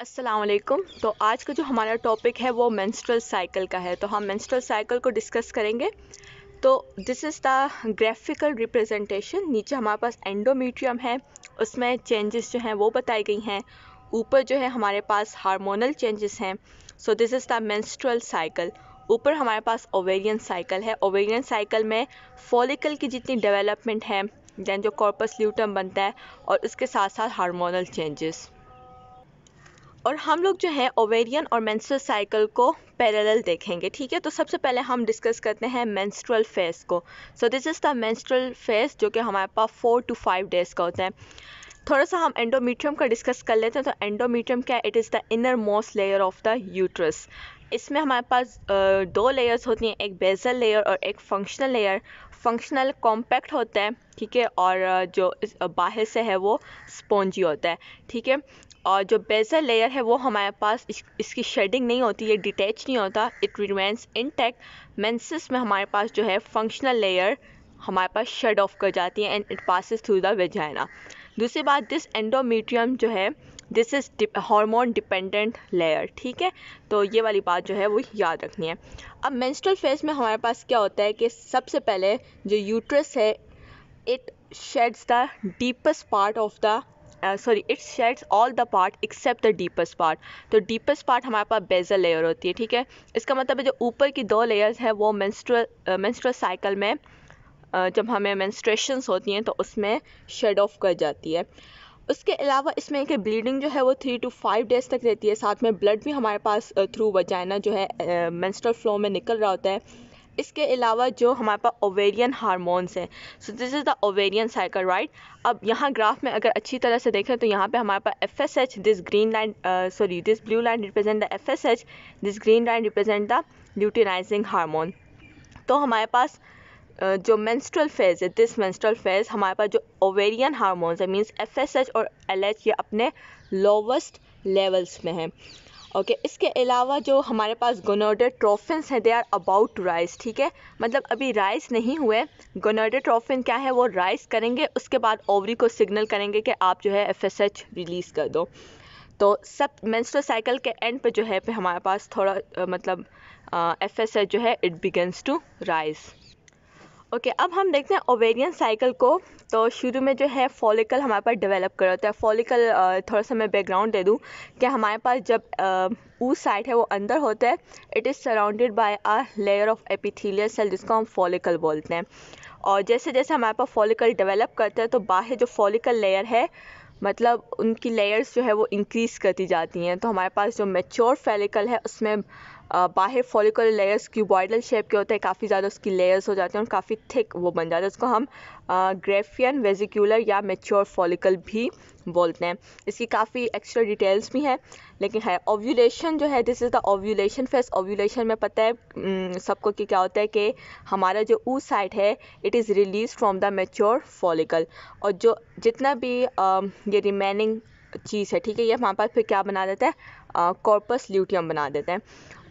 असलकुम तो आज का जो हमारा टॉपिक है वो मैंस्ट्रल साइकिल का है तो हम मैंस्ट्रल साइकिल को डिस्कस करेंगे तो this is the graphical representation नीचे हमारे पास एंडोमीट्रियम है उसमें चेंजेस जो हैं वो बताई गई हैं ऊपर जो है हमारे पास हार्मोनल चेंजेस हैं so this is the menstrual cycle ऊपर हमारे पास ओवेरियन साइकिल है ओवेरियन साइकिल में फॉलिकल की जितनी डेवलपमेंट है दैन जो कॉर्पस ल्यूटम बनता है और उसके साथ साथ हार्मोनल चेंजेस और हम लोग जो है ओवेरियन और मेंस्ट्रुअल साइकिल को पैरेलल देखेंगे ठीक है तो सबसे पहले हम डिस्कस करते हैं मेंस्ट्रुअल फेज को so this is the menstrual phase जो कि हमारे पास फोर टू फाइव डेज़ का होता है थोड़ा सा हम एंडोमीट्रियम का डिस्कस कर लेते हैं तो एंडोमीट्रियम क्या है it is the innermost layer of the uterus इसमें हमारे पास दो लेयर्स होती हैं एक बेजल लेयर और एक फंक्शनल लेयर फंक्शनल कॉम्पैक्ट होता है ठीक है और जो बाहर से है वो स्पॉन्जी होता है ठीक है और जो बेजल लेयर है वो हमारे पास इस, इसकी शेडिंग नहीं होती ये डिटैच नहीं होता इट रिमेंस इनटेक्ट मेंसिस में हमारे पास जो है फंक्शनल लेयर हमारे पास शेड ऑफ कर जाती है and it passes through the vagina दूसरी बात दिस एंडोमेट्रियम जो है this is hormone dependent layer ठीक है तो ये वाली बात जो है वो याद रखनी है अब मेंस्ट्रुअल फेज में हमारे पास क्या होता है कि सबसे पहले जो यूट्रस है it sheds the deepest part of the sorry it's sheds all the part except the deepest part तो डीपेस्ट पार्ट हमारे पास बेजल लेयर होती है ठीक है इसका मतलब है जो ऊपर की दो लेयर्स है वो मेंस्ट्रुअल मेंस्ट्रुअल साइकिल में जब हमें मैंस्ट्रेशंस होती हैं तो उसमें शेड ऑफ कर जाती है उसके अलावा इसमें कि ब्लीडिंग जो है वो थ्री टू फाइव डेज़ तक रहती है साथ में ब्लड भी हमारे पास थ्रू वजाइना जो है मेंस्ट्रुअल फ्लो में निकल रहा होता है इसके अलावा जो हमारे पास ओवेरियन हारमोनस हैं so this is the ovarian cycle right अब यहाँ ग्राफ में अगर अच्छी तरह से देखें तो यहाँ पे हमारे पास F S H this green line sorry this blue line represent the F S H this green line represent the luteinizing hormone तो हमारे पास जो मेंस्ट्रुअल फेज़ है दिस मेंस्ट्रुअल फेज़ हमारे पास जो ओवेरियन हार्मोन्स है एस एच और एल एच ये अपने लोवेस्ट लेवल्स में हैं ओके okay, इसके अलावा जो हमारे पास गोनोडोट्रोफिन्स हैं they are about to rise ठीक है मतलब अभी राइज नहीं हुए गोनोडोट्रोफिन क्या है वो राइज करेंगे उसके बाद ओवरी को सिग्नल करेंगे कि आप जो है एफएसएच रिलीज़ कर दो तो सब मेंस्ट्रुअल साइकिल के एंड पे जो है पे हमारे पास थोड़ा मतलब एफ एस एच जो है it begins to rise okay okay, अब हम देखते हैं ओवेरियन साइकिल को तो शुरू में जो है फॉलिकल हमारे पास डेवलप कर होता है फॉलिकल थोड़ा सा मैं बैकग्राउंड दे दूँ कि हमारे पास जब ऊ साइड है वो अंदर होता है it is surrounded by a layer of epithelial cell जिसको हम फॉलिकल बोलते हैं और जैसे जैसे हमारे पास फॉलिकल डेवलप करता है तो बाहर जो फॉलिकल लेयर है मतलब उनकी लेयर्स जो है वो इंक्रीज़ करती जाती हैं तो हमारे पास जो मेच्योर फेलिकल है उसमें बाहर फॉलिकल लेयर्स क्यूबॉइडल शेप के होते हैं काफ़ी ज़्यादा उसकी लेयर्स हो जाते हैं और काफ़ी थिक वो बन जाता है उसको हम ग्रेफियन वेजिकुलर या मेच्योर फॉलिकल भी बोलते हैं इसकी काफ़ी एक्स्ट्रा डिटेल्स भी हैं लेकिन है ओव्यूलेशन जो है this is the ovulation phase ovulation में पता है सबको कि क्या होता है कि हमारा जो ऊ साइड है it is release from the mature follicle और जो जितना भी ये रिमेनिंग चीज़ है ठीक है ये हमारे पास फिर क्या बना देता है कॉर्पस ल्यूटियम बना देते हैं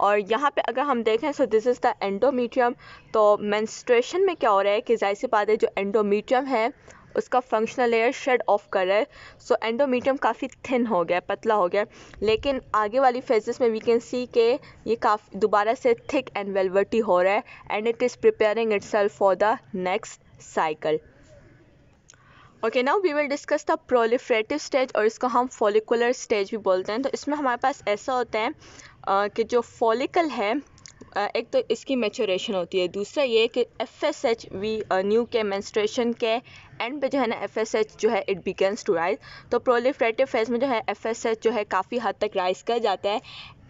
और यहाँ पे अगर हम देखें so this is the endometrium तो मैंस्ट्रेशन में क्या हो रहा है कि जाहिर सी बात है जो एंडोमीट्रियम है उसका फंक्शनल लेयर शेड ऑफ कर रहा है सो एंडोमीट्रियम काफ़ी थिन हो गया पतला हो गया लेकिन आगे वाली फेजेस में वी कैन सी के ये काफ़ी दोबारा से थिक एंड वेलवर्टी हो रहा है and it is preparing it for the next cycle okay now we will discuss the proliferative stage और इसको हम फॉलिकुलर स्टेज भी बोलते हैं तो इसमें हमारे पास ऐसा होता है आ, कि जो फॉलिकल है एक तो इसकी मेचोरेशन होती है दूसरा ये कि F S H we know के मेंस्ट्रेशन के एंड पे जो है ना एफ एस एच जो है इट बिगन्स टू राइज तो प्रोलिफ्रेटिव फेज में जो है एफ एस एच जो है काफ़ी हद तक राइज कर जाता है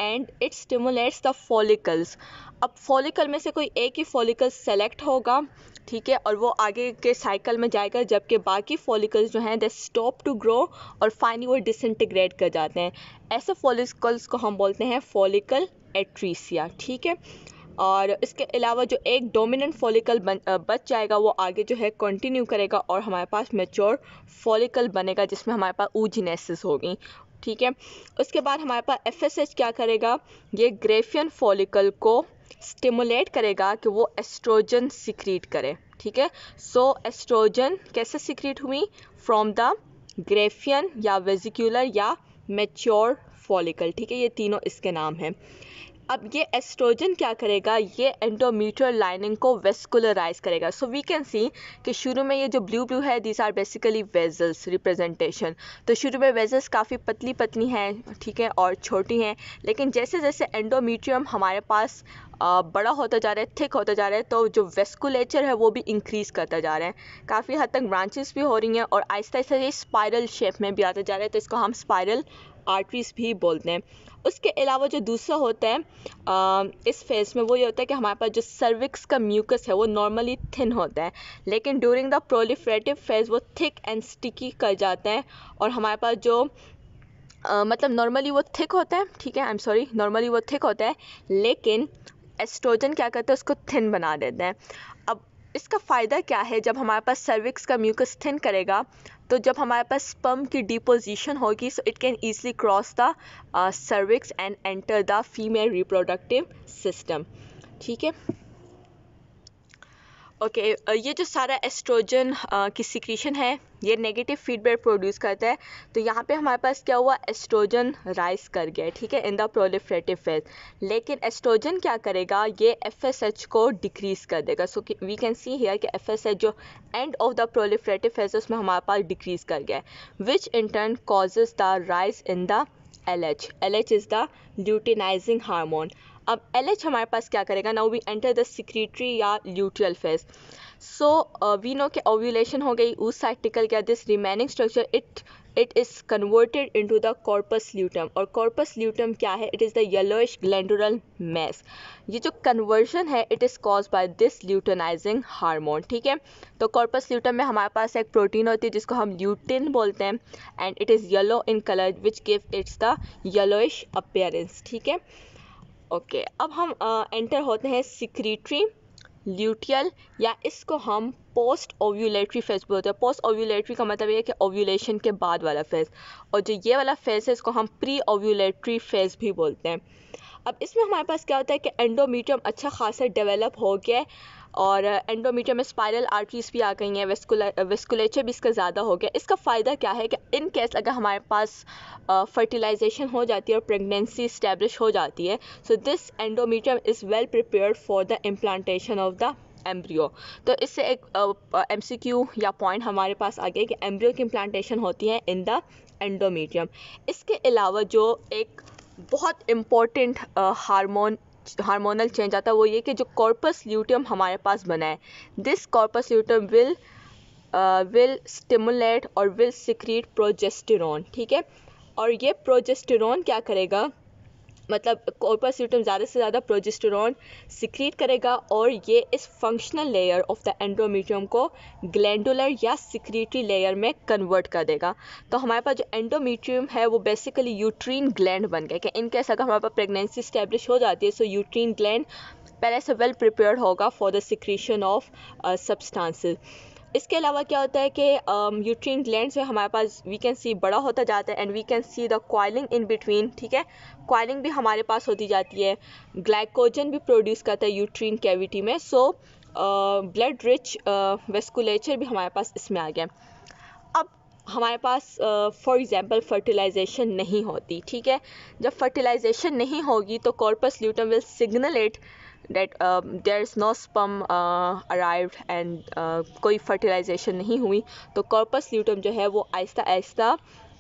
and it stimulates the follicles अब फॉलिकल में से कोई एक ही फॉलिकल सेलेक्ट होगा ठीक है और वो आगे के साइकिल में जाएगा जबकि बाकी फॉलिकल्स जो हैं दे स्टॉप टू ग्रो और फाइनली वो डिसइंटीग्रेट कर जाते हैं ऐसे फॉलिकल्स को हम बोलते हैं फॉलिकल एट्रीसिया ठीक है और इसके अलावा जो एक डोमिनेंट फॉलिकल बन बच जाएगा वो आगे जो है कंटिन्यू करेगा और हमारे पास मेच्योर फॉलिकल बनेगा जिसमें हमारे पास ऊजिनेसिस होगी ठीक है उसके बाद हमारे पास एफ क्या करेगा ये ग्रेफियन फॉलिकल को स्टिमुलेट करेगा कि वो एस्ट्रोजन सिक्रीट करे ठीक है सो एस्ट्रोजन कैसे सिक्रीट हुई फ्रॉम द ग्रेफियन या वेजिक्यूलर या मेच्योर फॉलिकल ठीक है ये तीनों इसके नाम हैं अब ये एस्ट्रोजन क्या करेगा ये एंडोमीटर लाइनिंग को वेस्कुलराइज करेगा सो वी कैन सी कि शुरू में ये जो ब्लू ब्लू है these are basically vessels representation तो शुरू में वेजल्स काफ़ी पतली पतली हैं ठीक है और छोटी हैं लेकिन जैसे जैसे एंडोमीट्रियम हमारे पास बड़ा होता जा रहा है थिक होता जा रहा है तो जो वेस्कुलेचर है वो भी इंक्रीज़ करता जा रहा है काफ़ी हद तक ब्रांचेस भी हो रही हैं और आहिस्ता आहिस्ता ये स्पायरल शेप में भी आता जा रहा है तो इसको हम स्पायरल आर्टरीज़ भी बोलते हैं उसके अलावा जो दूसरा होता है आ, इस फेज़ में वो ये होता है कि हमारे पास जो सर्विक्स का म्यूकस है वो नॉर्मली थिन होता है लेकिन ड्यूरिंग द प्रोलिफ्रेटिव फेज़ वो थिक एंड स्टिकी कर जाता है और हमारे पास जो आ, मतलब नॉर्मली वो थिक होता है ठीक है आई एम सॉरी नॉर्मली वो थिक होता है लेकिन एस्ट्रोजन क्या करते हैं उसको थिन बना देते हैं इसका फ़ायदा क्या है जब हमारे पास सर्विक्स का म्यूकस थिन करेगा तो जब हमारे पास स्पम की डिपोजिशन होगी so it can easily cross the cervix and enter the female reproductive system ठीक है ओके okay, ये जो सारा एस्ट्रोजन की सिक्रीशन है ये नेगेटिव फीडबैक प्रोड्यूस करता है तो यहाँ पे हमारे पास क्या हुआ एस्ट्रोजन राइज कर गया ठीक है इन द प्रोलिफ्रेटिव फेज लेकिन एस्ट्रोजन क्या करेगा ये एफ को डिक्रीज कर देगा so we can see here कि एफ जो end of the proliferative phase उसमें हमारे पास डिक्रीज कर गया है which in turn causes the rise in the L H L H is the luteinizing hormone अब एल एच हमारे पास क्या करेगा now we enter the secretory या luteal phase so we know के ओव्यूलेशन हो गई उस साइड निकल गया this remaining structure it it is converted to the corpus luteum और कॉर्पस ल्यूटम क्या है it is the yellowish glandular mass ये जो कन्वर्जन है it is cause by this luteinizing hormone ठीक है तो कॉर्पस ल्यूटम में हमारे पास एक प्रोटीन होती है जिसको हम ल्यूटिन बोलते हैं and it is yellow in colour which give its the yellowish appearance ठीक है ओके अब हम एंटर uh, होते हैं सिक्रीटरी ल्यूटियल या इसको हम पोस्ट ओव्यूलेटरी फेज बोलते हैं पोस्ट ओव्यूलेटरी का मतलब ये है कि ओव्यूलेशन के बाद वाला फेज और जो ये वाला फेज है इसको हम प्री ओव्यूलेटरी फेज भी बोलते हैं अब इसमें हमारे पास क्या होता है कि एंडोमीट्रियम अच्छा खासा डेवलप हो गया है और एंडोमीटर में स्पायरल आर्टरीज भी आ गई हैं वेस्कुलर वेस्कुलेचर भी इसका ज़्यादा हो गया इसका फ़ायदा क्या है कि इन केस अगर हमारे पास फर्टिलाइजेशन हो जाती है और प्रेगनेंसी इस्टेब्लिश हो जाती है so this endometrium is well prepare for the implantation of the embryo तो इससे एक एम सी क्यू या पॉइंट हमारे पास आ गया कि एम्ब्रियो की इम्प्लांटेशन होती है इन द एंडोमीटियम इसके अलावा जो एक बहुत इम्पॉर्टेंट हार्मोन हार्मोनल चेंज आता है वो ये कि जो कॉर्पस ल्यूटियम हमारे पास बना है this corpus luteum will will stimulate और विल सिक्रीट प्रोजेस्टिरोन ठीक है और ये प्रोजेस्टिरोन क्या करेगा मतलब कोर्पास्यूटम ज़्यादा से ज़्यादा प्रोजेस्टेरॉन सिक्रीट करेगा और ये इस functional layer of the endometrium को ग्लैंडुलर या सिक्रीटरी लेयर में कन्वर्ट कर देगा तो हमारे पास जो एंडोमीट्रियम है वो बेसिकली यूट्रीन ग्लैंड बन गया कि इनके अगर हमारे पास प्रेगनेंसी स्टैब्लिश हो जाती है सो यूट्रीन ग्लैंड पहले से वेल प्रिपेयर होगा for the secretion of substances इसके अलावा क्या होता है कि यूट्रीन um, ग्लैंड में हमारे पास वी कैन सी बड़ा होता जाता है and we can see the coiling in between ठीक है कॉयलिंग भी हमारे पास होती जाती है ग्लाइकोजन भी प्रोड्यूस करता है यूट्रीन कैविटी में सो ब्लड रिच वेस्कुलेचर भी हमारे पास इसमें आ गया अब हमारे पास फॉर एग्ज़ाम्पल फर्टिलाइजेशन नहीं होती ठीक है जब फर्टिलाइजेशन नहीं होगी तो corpus luteum will signal it that there is no sperm arrived and कोई फर्टिलाइजेशन नहीं हुई तो कॉर्पस ल्यूटम जो है वो आहिस्ता आहिस्ता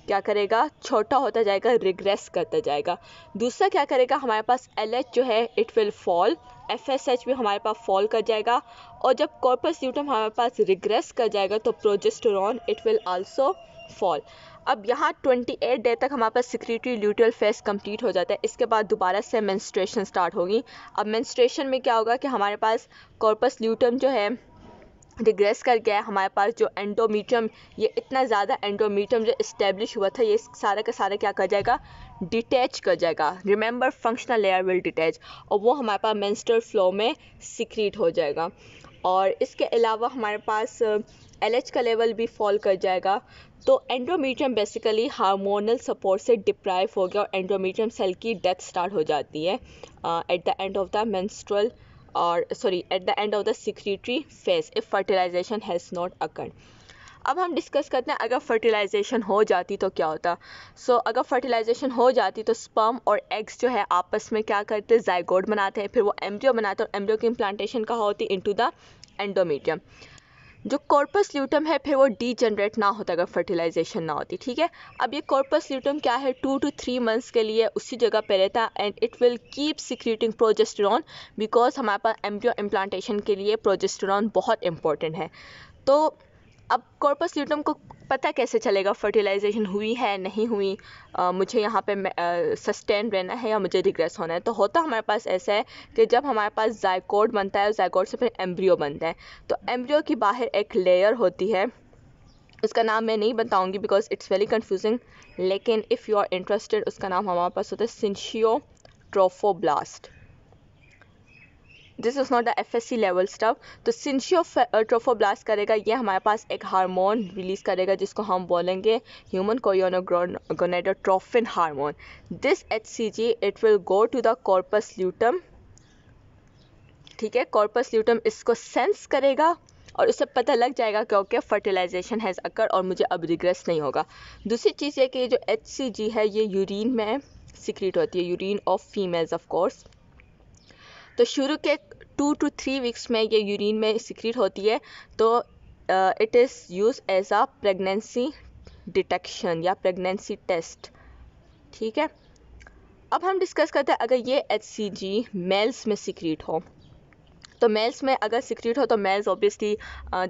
क्या करेगा छोटा होता जाएगा रिग्रेस करता जाएगा दूसरा क्या करेगा हमारे पास एल जो है it will fall F S H भी हमारे पास फॉल कर जाएगा और जब कॉर्पस ल्यूटम हमारे पास रिग्रेस कर जाएगा तो progesterone it will also fall अब यहाँ 28 डे तक हमारे पास सिक्रेटरी ल्यूटल फेस कंप्लीट हो जाता है इसके बाद दोबारा से मेंस्ट्रेशन स्टार्ट होगी अब मेंस्ट्रेशन में क्या होगा कि हमारे पास कॉर्पस ल्यूटम जो है डिग्रेस कर गया है हमारे पास जो एंडोमीटियम ये इतना ज़्यादा एंडोमीटियम जो इस्टेब्लिश हुआ था ये सारा का सारा क्या कर जाएगा डिटैच कर जाएगा remember functional layer will detach और वो हमारे पास मेंस्ट्रुअल फ्लो में सिक्रीट हो जाएगा और इसके अलावा हमारे पास एल का लेवल भी फॉल कर जाएगा तो एंड्रोमीट्रियम बेसिकली हार्मोनल सपोर्ट से डिप्राइव हो गया और एंड्रोमीट्रियम सेल की डेथ स्टार्ट हो जाती है at the end of the menstrual और sorry at the end of the secretory phase if fertilization has not occurred अब हम डिस्कस करते हैं अगर फर्टिलाइजेशन हो जाती तो क्या होता सो so, अगर फर्टिलाइजेशन हो जाती तो स्पर्म और एग्स जो है आपस में क्या करते हैं जायगोड बनाते हैं फिर वो एम्ब्रियो बनाते हैं और एम्ब्रियो की इम्प्लांटेशन कहा होती इनटू द एंडोमीडियम जो कॉर्पस ल्यूटम है फिर वो डीजनरेट ना होता अगर फर्टिलाइजेशन ना होती ठीक है अब ये कॉर्पस ल्यूटम क्या है टू टू थ्री मंथ्स के लिए उसी जगह पे रहता है and it will keep secreting progesterone because हमारे पास एम्ब्रियो इम्प्लांटेशन के लिए प्रोजेस्टरॉन बहुत इंपॉर्टेंट है तो अब कॉर्पस ल्यूटम को पता कैसे चलेगा फर्टिलाइजेशन हुई है नहीं हुई आ, मुझे यहाँ पे सस्टेन रहना है या मुझे रिग्रेस होना है तो होता हमारे पास ऐसा है कि जब हमारे पास जायकोड बनता है जायकोड से फिर एम्ब्रियो बनता है तो एम्ब्रियो की बाहर एक लेयर होती है उसका नाम मैं नहीं बताऊंगी बिकॉज इट्स वेरी कन्फ्यूजिंग लेकिन इफ़ यू आर इंटरेस्टेड उसका नाम हमारे पास होता है syncytiotrophoblast this is not the F S C level stuff तो सिंशियो ट्रोफोब्लास्ट uh, करेगा ये हमारे पास एक हार्मोन रिलीज़ करेगा जिसको हम बोलेंगे human chorionic gonadotropin hormone this H C G it will go to the corpus luteum ठीक है कॉर्पस ल्यूटम इसको सेंस करेगा और उससे पता लग जाएगा क्योंकि फर्टिलाइजेशन हैज़ अकर और मुझे अब रिग्रेस नहीं होगा दूसरी चीज़ ये कि जो एच सी जी है ये यूरिन में सिक्रीट होती है urine of females of course तो शुरू के टू टू थ्री वीक्स में ये यूरिन में सिक्रीट होती है तो it is use as a pregnancy detection या प्रेगनेंसी टेस्ट ठीक है अब हम डिस्कस करते हैं अगर ये एच मेल्स में सिक्रीट हो तो मेल्स में अगर सिक्रीट हो तो males obviously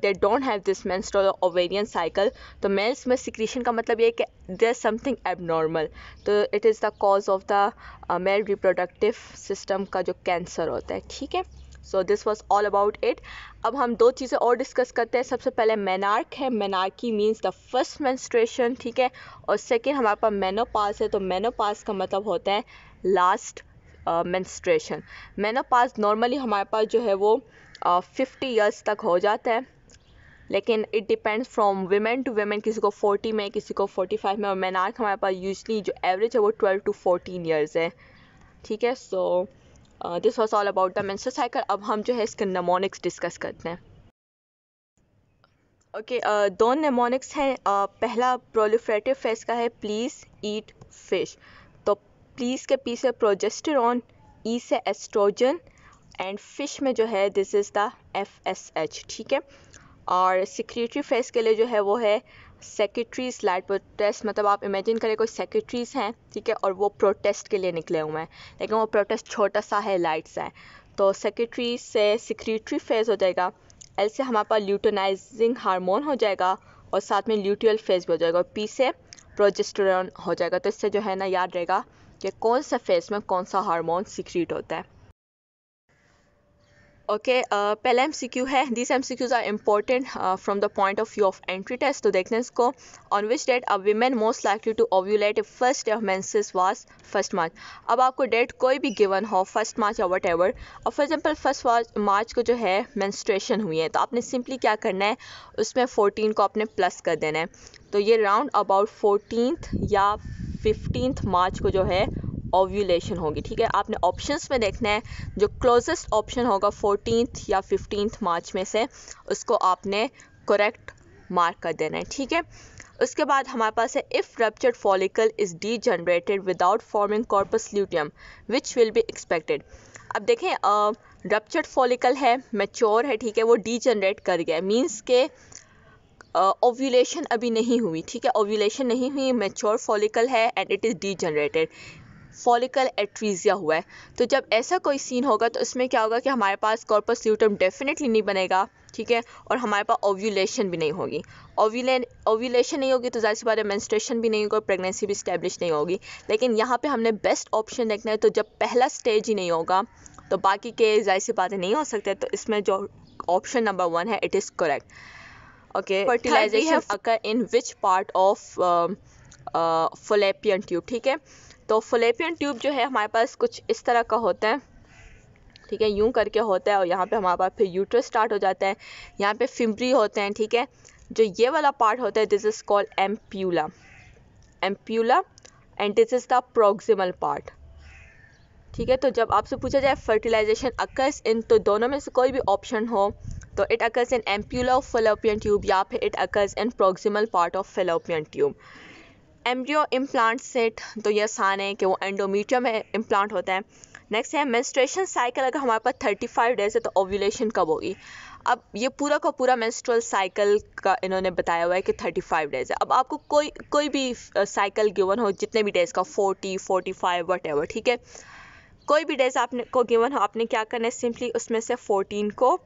they don't have this menstrual ovarian cycle तो मेल्स में सिक्रीशन का मतलब ये कि देर समथिंग एबनॉर्मल तो it is the cause of the male reproductive system का जो कैंसर होता है ठीक है so this was all about it अब हम दो चीज़ें और डिस्कस करते हैं सबसे पहले मेनार्क है menarche means the first menstruation ठीक है और सेकेंड हमारे पास मेनोपास है तो मेनोपास का मतलब होता है लास्ट मेंस्ट्रेशन मेनोपाज नॉर्मली हमारे पास जो है वो फिफ्टी ईयर्स तक हो जाता है लेकिन it depends from women to women किसी को फोर्टी में किसी को फोर्टी फाइव में और मेनार्क हमारे पास यूजली जो एवरेज है वो ट्वेल्व टू फोर्टीन ईयर्स है ठीक है so this was all about the menstrual cycle अब हम जो है इसके नमोनिक्स डिस्कस करते हैं ओके okay, दो नेमोनिक्स हैं पहला प्रोलिफ्रेटिव फेस का है प्लीज़ ईट फिश प्लीज़ के पी e से प्रोजेस्टर ई से एस्ट्रोजन एंड फिश में जो है this is the F S H ठीक है और सिक्रेटरी फेस के लिए जो है वो है सेक्रेटरीज लाइट प्रोटेस्ट मतलब आप इमेजिन करें कोई सेक्रेटरीज हैं ठीक है और वो प्रोटेस्ट के लिए निकले हुए हैं लेकिन वो प्रोटेस्ट छोटा सा है लाइट सा है तो सेक्रेटरी से सिक्रेटरी फेज हो जाएगा एल से हमारे पास ल्यूटोनाइजिंग हारमोन हो जाएगा और साथ में ल्यूटियल फेज भी हो जाएगा और पी से प्रोजेस्टोरॉन हो जाएगा तो इससे जो है ना याद रहेगा कि कौन सा फेस में कौन सा हार्मोन सिक्रीट होता है ओके पहला एम सी क्यू है this M C Qs are important from the point of view of entry test तो देखते हैं इसको on which date a women most likely to ovulate first day of menses was first March अब आपको date कोई भी given हो first March या वट एवर और फॉर एग्जाम्पल फर्स्ट मार्च को जो है मैंस्ट्रेशन हुई है तो आपने सिंपली क्या करना है उसमें फोर्टीन को आपने प्लस कर देना है तो ये राउंड अबाउट फोर्टीनथ या फिफ्टींथ मार्च को जो है ओव्यूलेशन होगी ठीक है आपने ऑप्शंस में देखना है जो क्लोजेस्ट ऑप्शन होगा फोर्टीनथ या फिफ्टींथ मार्च में से उसको आपने करेक्ट मार्क कर देना है ठीक है उसके बाद हमारे पास है if ruptured follicle is degenerated without forming corpus luteum which will be expected अब देखें रप्चर्ड फॉलिकल है मेच्योर है ठीक है वो डी जनरेट कर गया मीन्स के ओव्यूलेशन अभी नहीं हुई ठीक है ओव्यूलेशन नहीं हुई मेच्योर फॉलिकल है and it is degenerated follicle atresia हुआ है तो जब ऐसा कोई सीन होगा तो उसमें क्या होगा कि हमारे पास कॉर्पस ल्यूटम डेफिनेटली नहीं बनेगा ठीक है और हमारे पास ओव्यूलेशन भी नहीं होगी ओव्यूले ओव्यूलेशन नहीं होगी तो जाहिर सी बात है मेंस्ट्रेशन भी नहीं होगी और प्रेगनेंसी भी इस्टेब्लिश नहीं होगी लेकिन यहाँ पे हमने बेस्ट ऑप्शन देखना है तो जब पहला स्टेज ही नहीं होगा तो बाकी के जाहिर सी बातें नहीं हो सकते तो इसमें जो ऑप्शन नंबर वन है it is correct okay fertilization occur in which part of fallopian um, tube uh, ठीक है तो फलेपियन ट्यूब जो है हमारे पास कुछ इस तरह का होता है ठीक है यूं करके होता है और यहाँ पे हमारे पास फिर यूट्रस स्टार्ट हो जाता है यहाँ पे फिम्बरी होते हैं ठीक है जो ये वाला पार्ट होता है this is called ampulla ampulla and this is the proximal part ठीक है तो जब आपसे पूछा जाए फर्टिलाइजेशन अकर्स इन तो दोनों में से कोई भी ऑप्शन हो तो it occurs in ampulla of fallopian tube या फिर it occurs in proximal part of fallopian tube embryo implant set तो ये आसान है कि वो एंडोमीट्रियम में इम्प्लांट होता है नेक्स्ट है मेंस्ट्रेशन साइकिल अगर हमारे पास 35 डेज है तो ओव्यूलेशन कब होगी अब ये पूरा का पूरा मेंस्ट्रुअल साइकिल का इन्होंने बताया हुआ है कि 35 डेज है अब आपको कोई कोई भी साइकिल गिवन हो जितने भी डेज का 40 45 वट एवर ठीक है कोई भी डेज आपने को गिवन हो आपने क्या करना है सिंपली उसमें से फोर्टीन को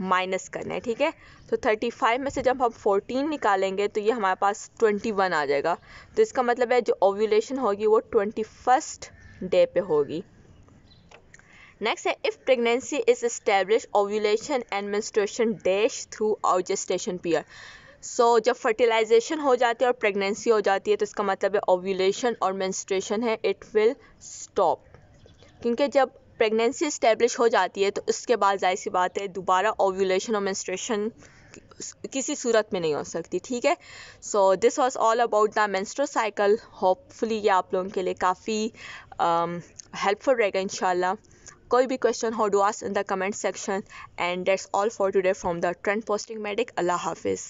माइनस करना है ठीक है तो थर्टी फाइव में से जब हम फोर्टीन निकालेंगे तो ये हमारे पास ट्वेंटी वन आ जाएगा तो इसका मतलब है जो ओव्यूलेशन होगी वो ट्वेंटी फर्स्ट डे पे होगी नेक्स्ट है if pregnancy is establish ovulation and menstruation dash throughout per period so जब फर्टिलाइजेशन हो जाती है और प्रेगनेंसी हो जाती है तो इसका मतलब है ओव्यूलेशन और मेंस्ट्रुएशन है इट विल स्टॉप क्योंकि जब प्रेगनेंसी इस्टेब्लिश हो जाती है तो उसके बाद जाहिर सी बात है दोबारा ओव्यूलेशन और मेंस्ट्रेशन किसी सूरत में नहीं हो सकती ठीक है so this was all about the menstrual cycle hopefully ये आप लोगों के लिए काफ़ी हेल्पफुल um, रहेगा इन कोई भी क्वेश्चन हो do ask in the comment section and that's all for today from the trend posting medic अल्लाह हाफिज़